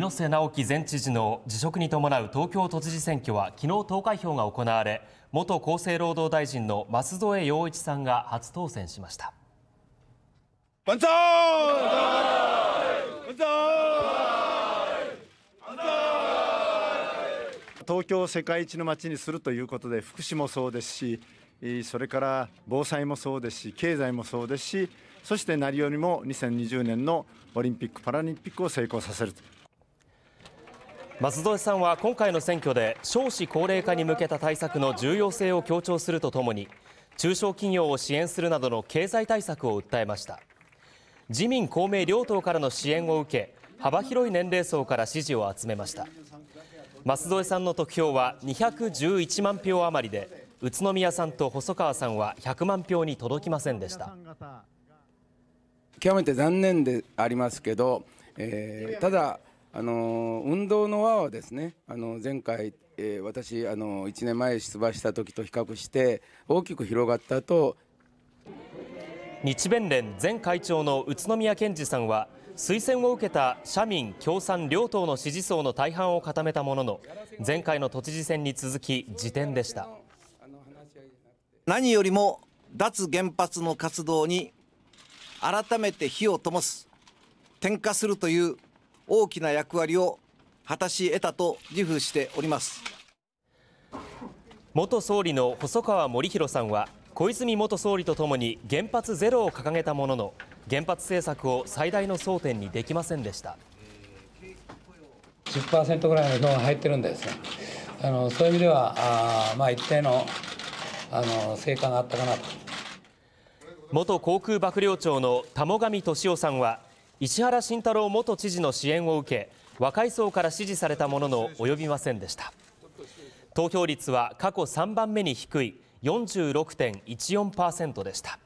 猪瀬直樹前知事の辞職に伴う東京都知事選挙は昨日投開票が行われ元厚生労働大臣の舛添陽一さんが初当選しました万歳万歳東京を世界一の街にするということで福祉もそうですしそれから防災もそうですし経済もそうですしそして何よりも2020年のオリンピック・パラリンピックを成功させると。舛添さんは今回の選挙で少子高齢化に向けた対策の重要性を強調するとともに中小企業を支援するなどの経済対策を訴えました自民公明両党からの支援を受け幅広い年齢層から支持を集めました舛添さんの得票は211万票余りで宇都宮さんと細川さんは100万票に届きませんでした極めて残念でありますけど、えー、ただあの運動の輪はですねあの前回、えー、私あの1年前出馬した時と比較して大きく広がったと日弁連前会長の宇都宮健治さんは推薦を受けた社民、共産両党の支持層の大半を固めたものの前回の都知事選に続き辞典でした何よりも脱原発の活動に改めて火を灯す点火するという大きな役割を果たし得たと自負しております元総理の細川守弘さんは小泉元総理とともに原発ゼロを掲げたものの原発政策を最大の争点にできませんでした10%ぐらいの量が入ってるんですあのそういう意味ではあ、まあ、一定のあの成果があったかなと元航空幕僚長の田母上俊夫さんは石原慎太郎元知事の支援を受け若い層から支持されたものの及びませんでした投票率は過去3番目に低い46.14%でした